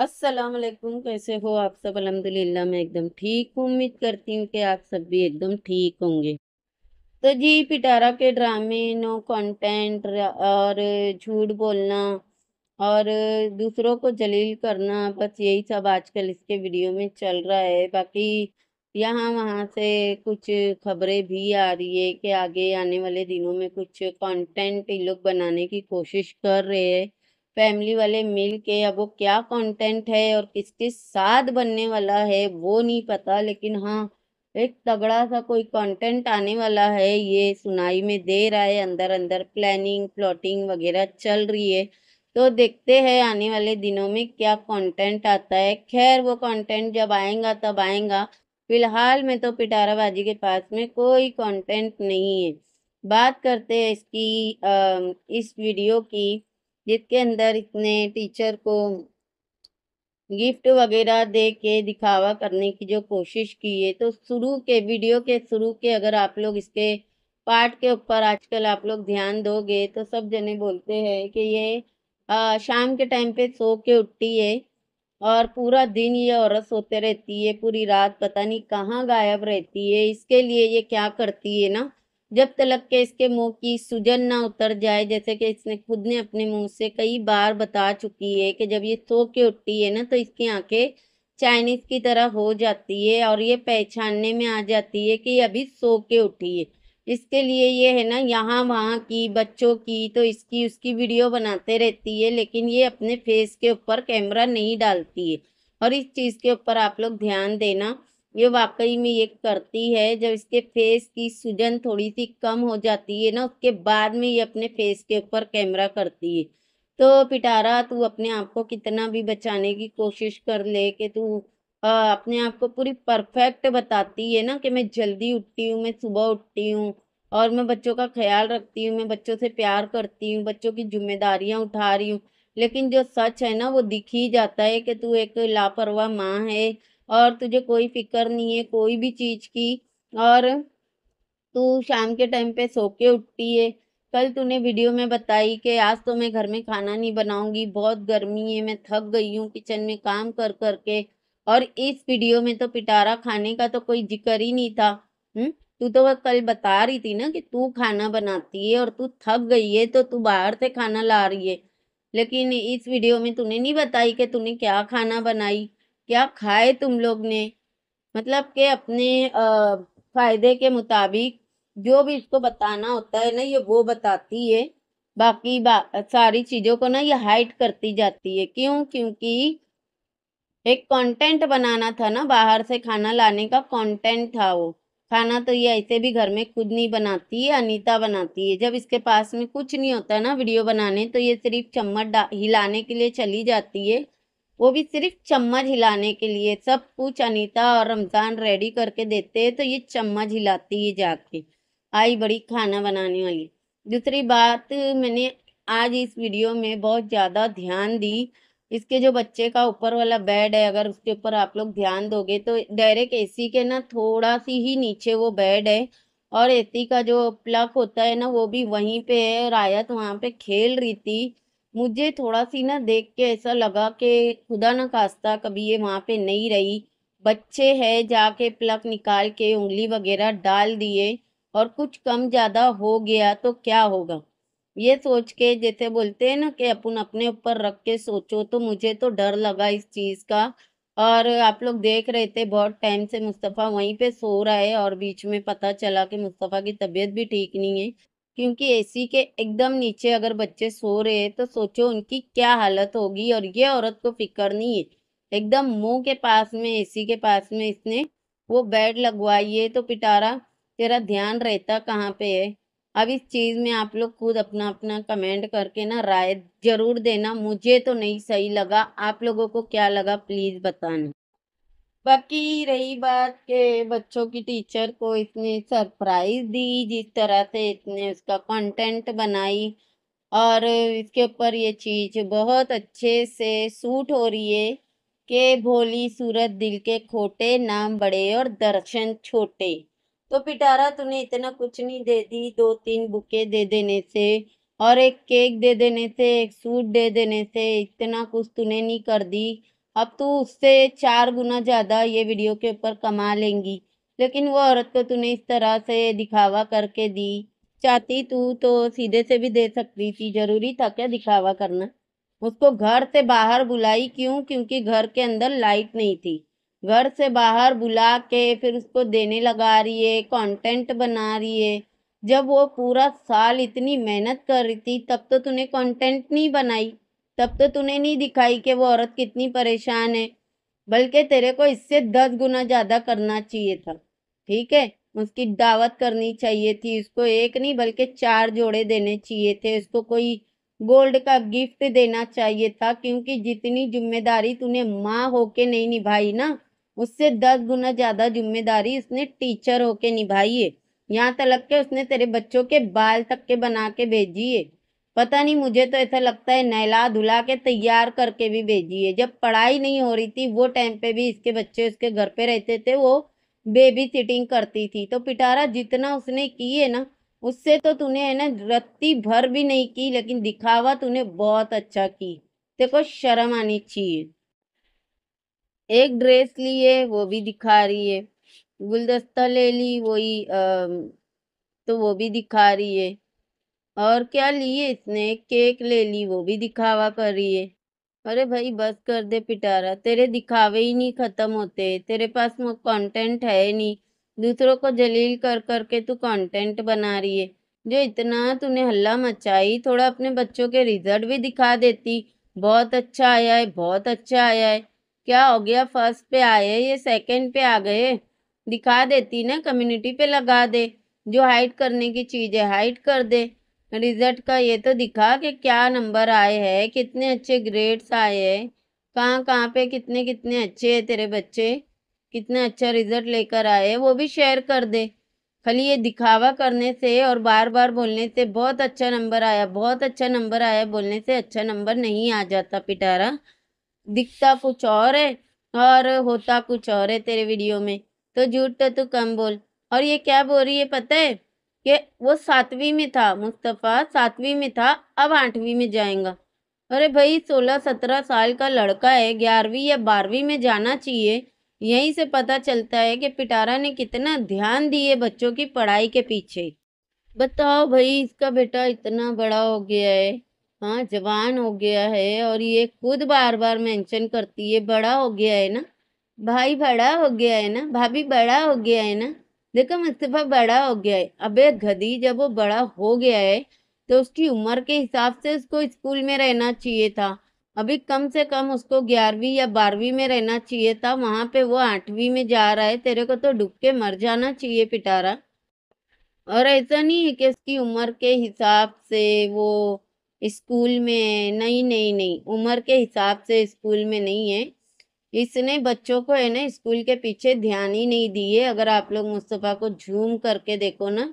अस्सलाम वालेकुम कैसे हो आप सब अलहमदिल्ला मैं एकदम ठीक हूँ उम्मीद करती हूँ कि आप सब भी एकदम ठीक होंगे तो जी पिटारा के ड्रामे नो कंटेंट और झूठ बोलना और दूसरों को जलील करना बस यही सब आजकल इसके वीडियो में चल रहा है बाकी यहाँ वहाँ से कुछ खबरें भी आ रही है कि आगे आने वाले दिनों में कुछ कंटेंट ये लोग बनाने की कोशिश कर रहे हैं फैमिली वाले मिल के अब वो क्या कंटेंट है और किसके साथ बनने वाला है वो नहीं पता लेकिन हाँ एक तगड़ा सा कोई कंटेंट आने वाला है ये सुनाई में दे रहा है अंदर अंदर प्लानिंग प्लॉटिंग वगैरह चल रही है तो देखते हैं आने वाले दिनों में क्या कंटेंट आता है खैर वो कंटेंट जब आएगा तब आएगा फिलहाल में तो पिटाराबाजी के पास में कोई कंटेंट नहीं है बात करते हैं इसकी आ, इस वीडियो की जिसके अंदर इसने टीचर को गिफ्ट वगैरह दे के दिखावा करने की जो कोशिश की है तो शुरू के वीडियो के शुरू के अगर आप लोग इसके पार्ट के ऊपर आजकल आप लोग ध्यान दोगे तो सब जने बोलते हैं कि ये आ, शाम के टाइम पे सो के उठती है और पूरा दिन ये औरत सोते रहती है पूरी रात पता नहीं कहाँ गायब रहती है इसके लिए ये क्या करती है ना जब तलक के इसके मुंह की सुजन ना उतर जाए जैसे कि इसने खुद ने अपने मुंह से कई बार बता चुकी है कि जब ये सो के उठती है ना तो इसकी आंखें चाइनीज की तरह हो जाती है और ये पहचानने में आ जाती है कि अभी सो के उठी है इसके लिए ये है ना यहाँ वहाँ की बच्चों की तो इसकी उसकी वीडियो बनाते रहती है लेकिन ये अपने फेस के ऊपर कैमरा नहीं डालती है और इस चीज़ के ऊपर आप लोग ध्यान देना ये वाकई में ये करती है जब इसके फेस की सूजन थोड़ी सी कम हो जाती है ना उसके बाद में ये अपने फेस के ऊपर कैमरा करती है तो पिटारा तू अपने आप को कितना भी बचाने की कोशिश कर ले कि तू अपने आप को पूरी परफेक्ट बताती है ना कि मैं जल्दी उठती हूँ मैं सुबह उठती हूँ और मैं बच्चों का ख्याल रखती हूँ मैं बच्चों से प्यार करती हूँ बच्चों की जिम्मेदारियाँ उठा रही हूँ लेकिन जो सच है ना वो दिख ही जाता है कि तू एक लापरवाह माँ है और तुझे कोई फिक्र नहीं है कोई भी चीज़ की और तू शाम के टाइम पे सो के उठती है कल तूने वीडियो में बताई कि आज तो मैं घर में खाना नहीं बनाऊंगी बहुत गर्मी है मैं थक गई हूँ किचन में काम कर कर के और इस वीडियो में तो पिटारा खाने का तो कोई जिक्र ही नहीं था हम्म तू तो कल बता रही थी ना कि तू खाना बनाती है और तू थक गई है तो तू बाहर से खाना ला रही है लेकिन इस वीडियो में तूने नहीं बताई कि तूने क्या खाना बनाई क्या खाए तुम लोग ने मतलब के अपने आ, फायदे के मुताबिक जो भी इसको बताना होता है ना ये वो बताती है बाकी बा, सारी चीज़ों को ना ये हाइट करती जाती है क्यों क्योंकि एक कंटेंट बनाना था ना बाहर से खाना लाने का कंटेंट था वो खाना तो ये ऐसे भी घर में खुद नहीं बनाती है अनीता बनाती है जब इसके पास में कुछ नहीं होता ना वीडियो बनाने तो ये सिर्फ चम्मच हिलाने के लिए चली जाती है वो भी सिर्फ चम्मच हिलाने के लिए सब कुछ अनीता और रमज़ान रेडी करके देते हैं तो ये चम्मच हिलाती है जाके आई बड़ी खाना बनाने वाली दूसरी बात मैंने आज इस वीडियो में बहुत ज़्यादा ध्यान दी इसके जो बच्चे का ऊपर वाला बेड है अगर उसके ऊपर आप लोग ध्यान दोगे तो डायरेक्ट एसी के ना थोड़ा सी ही नीचे वो बेड है और एसी का जो प्लग होता है ना वो भी वहीं पे है और आयत वहाँ पे खेल रही थी मुझे थोड़ा सी ना देख के ऐसा लगा कि खुदा ना खास्ता कभी ये वहाँ पे नहीं रही बच्चे है जाके प्लग निकाल के उंगली वगैरह डाल दिए और कुछ कम ज़्यादा हो गया तो क्या होगा ये सोच के जैसे बोलते हैं ना कि अपन अपने ऊपर रख के सोचो तो मुझे तो डर लगा इस चीज़ का और आप लोग देख रहे थे बहुत टाइम से मुस्तफ़ा वहीं पे सो रहा है और बीच में पता चला कि मुस्तफ़ा की तबीयत भी ठीक नहीं है क्योंकि एसी के एकदम नीचे अगर बच्चे सो रहे हैं तो सोचो उनकी क्या हालत होगी और ये औरत को फिक्र नहीं है एकदम मुंह के पास में एसी के पास में इसने वो बेड लगवाई है तो पिटारा तेरा ध्यान रहता कहाँ पे है अब इस चीज़ में आप लोग खुद अपना अपना कमेंट करके ना राय जरूर देना मुझे तो नहीं सही लगा आप लोगों को क्या लगा प्लीज़ बताना बाकी रही बात के बच्चों की टीचर को इसने सरप्राइज दी जिस तरह से इसने उसका कंटेंट बनाई और इसके ऊपर ये चीज़ बहुत अच्छे से सूट हो रही है कि भोली सूरत दिल के खोटे नाम बड़े और दर्शन छोटे तो पिटारा तूने इतना कुछ नहीं दे दी दो तीन बुके दे देने से और एक केक दे देने से एक सूट दे देने से इतना कुछ तूने नहीं कर दी अब तू उससे चार गुना ज़्यादा ये वीडियो के ऊपर कमा लेंगी लेकिन वो औरत को तो तूने इस तरह से दिखावा करके दी चाहती तू तो सीधे से भी दे सकती थी ज़रूरी था क्या दिखावा करना उसको घर से बाहर बुलाई क्यों क्योंकि घर के अंदर लाइट नहीं थी घर से बाहर बुला के फिर उसको देने लगा रही है कंटेंट बना रही है जब वो पूरा साल इतनी मेहनत कर रही थी तब तो तूने कंटेंट नहीं बनाई तब तो तूने नहीं दिखाई कि वो औरत कितनी परेशान है बल्कि तेरे को इससे दस गुना ज़्यादा करना चाहिए था ठीक है उसकी दावत करनी चाहिए थी उसको एक नहीं बल्कि चार जोड़े देने चाहिए थे उसको कोई गोल्ड का गिफ्ट देना चाहिए था क्योंकि जितनी जिम्मेदारी तूने माँ होके नहीं निभाई ना उससे दस गुना ज़्यादा जिम्मेदारी उसने टीचर होके निभाई है यहाँ तलक के उसने तेरे बच्चों के बाल तक के बना के भेजी है पता नहीं मुझे तो ऐसा लगता है नहला धुला के तैयार करके भी भेजी है जब पढ़ाई नहीं हो रही थी वो टाइम पे भी इसके बच्चे उसके घर पे रहते थे वो बेबी सिटिंग करती थी तो पिटारा जितना उसने की है ना उससे तो तूने है ना रत्ती भर भी नहीं की लेकिन दिखावा तूने बहुत अच्छा की देखो शर्म आनी चाहिए एक ड्रेस ली है वो भी दिखा रही है गुलदस्ता ले ली वही तो वो भी दिखा रही है और क्या लिए इसने केक ले ली वो भी दिखावा कर रही है अरे भाई बस कर दे पिटारा तेरे दिखावे ही नहीं ख़त्म होते तेरे पास कंटेंट है नहीं दूसरों को जलील कर कर के तू कंटेंट बना रही है जो इतना तूने हल्ला मचाई थोड़ा अपने बच्चों के रिजल्ट भी दिखा देती बहुत अच्छा आया है बहुत अच्छा आया है क्या हो गया फर्स्ट पे आए ये सेकंड पे आ गए दिखा देती ना कम्युनिटी पे लगा दे जो हाइट करने की चीज़ है हाइट कर दे रिज़ल्ट का ये तो दिखा कि क्या नंबर आए हैं कितने अच्छे ग्रेड्स आए हैं कहाँ कहाँ पे कितने कितने अच्छे हैं तेरे बच्चे कितना अच्छा रिज़ल्ट लेकर आए वो भी शेयर कर दे खाली ये दिखावा करने से और बार बार बोलने से बहुत अच्छा नंबर आया बहुत अच्छा नंबर आया बोलने से अच्छा नंबर नहीं आ जाता पिटारा दिखता कुछ और है और होता कुछ और है तेरे वीडियो में तो झूठ तो तू कम बोल और ये क्या बोल रही है पता है कि वो सातवीं में था मुस्तफ़ा सातवीं में था अब आठवीं में जाएगा अरे भाई सोलह सत्रह साल का लड़का है ग्यारहवीं या बारहवीं में जाना चाहिए यहीं से पता चलता है कि पिटारा ने कितना ध्यान दिए बच्चों की पढ़ाई के पीछे बताओ भाई इसका बेटा इतना बड़ा हो गया है हाँ जवान हो गया है और ये खुद बार बार मेंशन करती है बड़ा हो गया है ना भाई बड़ा हो गया है ना भाभी बड़ा हो गया है ना देखो मुस्तफ़ा बड़ा हो गया है अबे गदी जब वो बड़ा हो गया है तो उसकी उम्र के हिसाब से उसको स्कूल में रहना चाहिए था अभी कम से कम उसको ग्यारहवीं या बारहवीं में रहना चाहिए था वहाँ पे वो आठवीं में जा रहा है तेरे को तो डूब के मर जाना चाहिए पिटारा और ऐसा नहीं है कि उसकी उम्र के हिसाब से वो स्कूल में नहीं नहीं नहीं उम्र के हिसाब से स्कूल में नहीं है इसने बच्चों को है ना स्कूल के पीछे ध्यान ही नहीं दिए अगर आप लोग मुस्तफ़ा को झूम करके देखो ना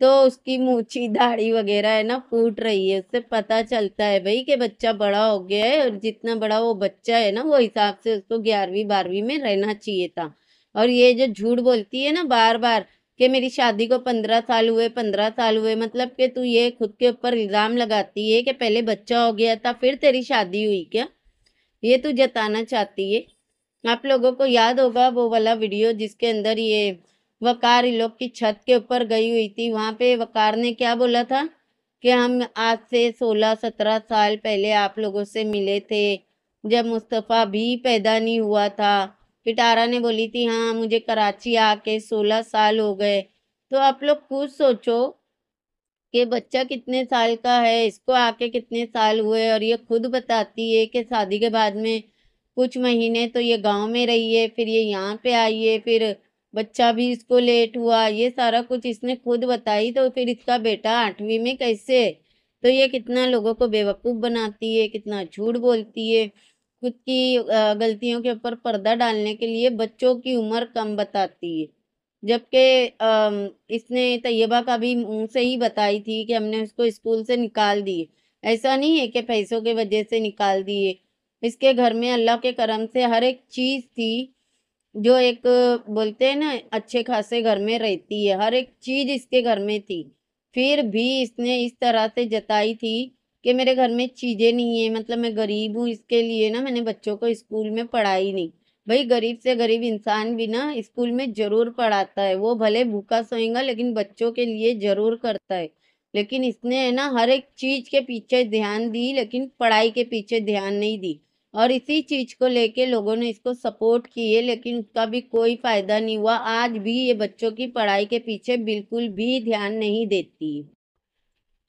तो उसकी मूछी दाढ़ी वगैरह है ना फूट रही है उससे पता चलता है भाई कि बच्चा बड़ा हो गया है और जितना बड़ा वो बच्चा है ना वो हिसाब से उसको ग्यारहवीं बारहवीं में रहना चाहिए था और ये जो झूठ बोलती है ना बार बार कि मेरी शादी को पंद्रह साल हुए पंद्रह साल हुए मतलब कि तू ये खुद के ऊपर इल्ज़ाम लगाती है कि पहले बच्चा हो गया था फिर तेरी शादी हुई क्या ये तू जताना चाहती है आप लोगों को याद होगा वो वाला वीडियो जिसके अंदर ये वकार लोग की छत के ऊपर गई हुई थी वहाँ पे वकार ने क्या बोला था कि हम आज से सोलह सत्रह साल पहले आप लोगों से मिले थे जब मुस्तफ़ा भी पैदा नहीं हुआ था पिटारा ने बोली थी हाँ मुझे कराची आके सोलह साल हो गए तो आप लोग खुद सोचो कि बच्चा कितने साल का है इसको आके कितने साल हुए और ये खुद बताती है कि शादी के बाद में कुछ महीने तो ये गांव में रही है फिर ये यहाँ पे आई है फिर बच्चा भी इसको लेट हुआ ये सारा कुछ इसने खुद बताई तो फिर इसका बेटा आठवीं में कैसे तो ये कितना लोगों को बेवकूफ़ बनाती है कितना झूठ बोलती है खुद की गलतियों के ऊपर पर्दा डालने के लिए बच्चों की उम्र कम बताती है जबकि इसने तयबा का भी मुँह से ही बताई थी कि हमने उसको स्कूल से निकाल दिए ऐसा नहीं है कि पैसों के वजह से निकाल दिए इसके घर में अल्लाह के करम से हर एक चीज़ थी जो एक बोलते हैं ना अच्छे खासे घर में रहती है हर एक चीज़ इसके घर में थी फिर भी इसने इस तरह से जताई थी कि मेरे घर में चीज़ें नहीं है मतलब मैं गरीब हूँ इसके लिए ना मैंने बच्चों को स्कूल में पढ़ाई नहीं भाई गरीब से गरीब इंसान भी ना स्कूल में ज़रूर पढ़ाता है वो भले भूखा सोएगा लेकिन बच्चों के लिए ज़रूर करता है लेकिन इसने है ना हर एक चीज़ के पीछे ध्यान दी लेकिन पढ़ाई के पीछे ध्यान नहीं दी और इसी चीज़ को लेके लोगों ने इसको सपोर्ट किए लेकिन उसका भी कोई फ़ायदा नहीं हुआ आज भी ये बच्चों की पढ़ाई के पीछे बिल्कुल भी ध्यान नहीं देती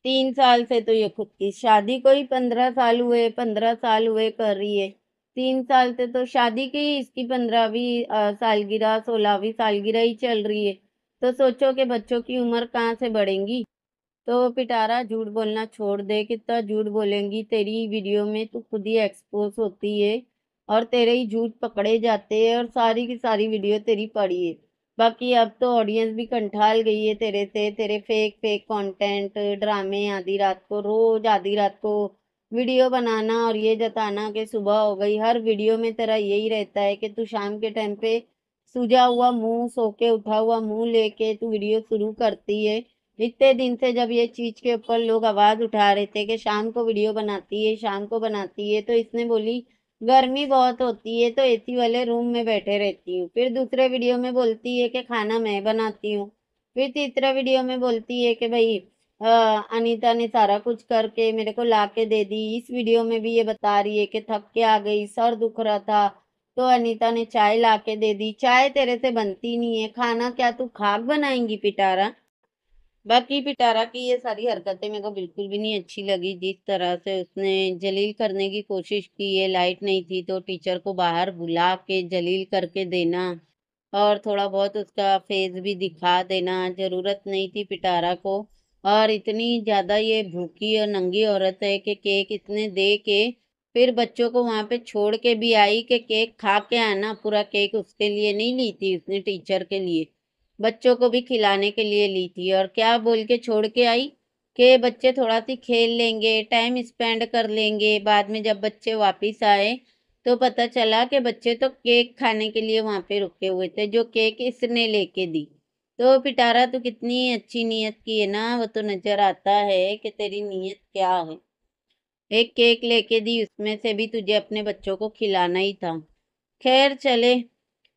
तीन साल से तो ये खुद की शादी को ही पंद्रह साल हुए पंद्रह साल हुए कर रही है तीन साल से तो शादी की इसकी पंद्रहवीं सालगिरह सोलहवीं सालगिरह ही चल रही है तो सोचो कि बच्चों की उम्र कहाँ से बढ़ेंगी तो पिटारा झूठ बोलना छोड़ दे कितना झूठ बोलेंगी तेरी वीडियो में तू खुद ही एक्सपोज होती है और तेरे ही झूठ पकड़े जाते हैं और सारी की सारी वीडियो तेरी पड़ी है बाकी अब तो ऑडियंस भी कंठाल गई है तेरे से तेरे फेक फेक कंटेंट ड्रामे आधी रात को रोज आधी रात को वीडियो बनाना और ये जताना कि सुबह हो गई हर वीडियो में तेरा यही रहता है कि तू शाम के टाइम पे सूजा हुआ मुंह सो के उठा हुआ मुंह लेके तू वीडियो शुरू करती है इतने दिन से जब ये चीज़ के ऊपर लोग आवाज़ उठा रहे थे कि शाम को वीडियो बनाती है शाम को बनाती है तो इसने बोली गर्मी बहुत होती है तो एसी वाले रूम में बैठे रहती हूँ फिर दूसरे वीडियो में बोलती है कि खाना मैं बनाती हूँ फिर तीसरा वीडियो में बोलती है कि भाई अनीता ने सारा कुछ करके मेरे को ला के दे दी इस वीडियो में भी ये बता रही है कि थक के आ गई सर दुख रहा था तो अनीता ने चाय ला के दे दी चाय तेरे से बनती नहीं है खाना क्या तू खाक बनाएंगी पिटारा बाकी पिटारा की ये सारी हरकतें मेरे को बिल्कुल भी नहीं अच्छी लगी जिस तरह से उसने जलील करने की कोशिश की है लाइट नहीं थी तो टीचर को बाहर बुला के जलील करके देना और थोड़ा बहुत उसका फेस भी दिखा देना ज़रूरत नहीं थी पिटारा को और इतनी ज़्यादा ये भूखी और नंगी औरत है कि केक इतने दे के फिर बच्चों को वहाँ पे छोड़ के भी आई कि केक खा के आना पूरा केक उसके लिए नहीं ली थी उसने टीचर के लिए बच्चों को भी खिलाने के लिए ली थी और क्या बोल के छोड़ के आई कि बच्चे थोड़ा सी खेल लेंगे टाइम स्पेंड कर लेंगे बाद में जब बच्चे वापस आए तो पता चला कि बच्चे तो केक खाने के लिए वहाँ पे रुके हुए थे जो केक इसने लेके दी तो पिटारा तो कितनी अच्छी नीयत की है ना वो तो नज़र आता है कि तेरी नीयत क्या है एक केक लेके दी उसमें से भी तुझे अपने बच्चों को खिलाना ही था खैर चले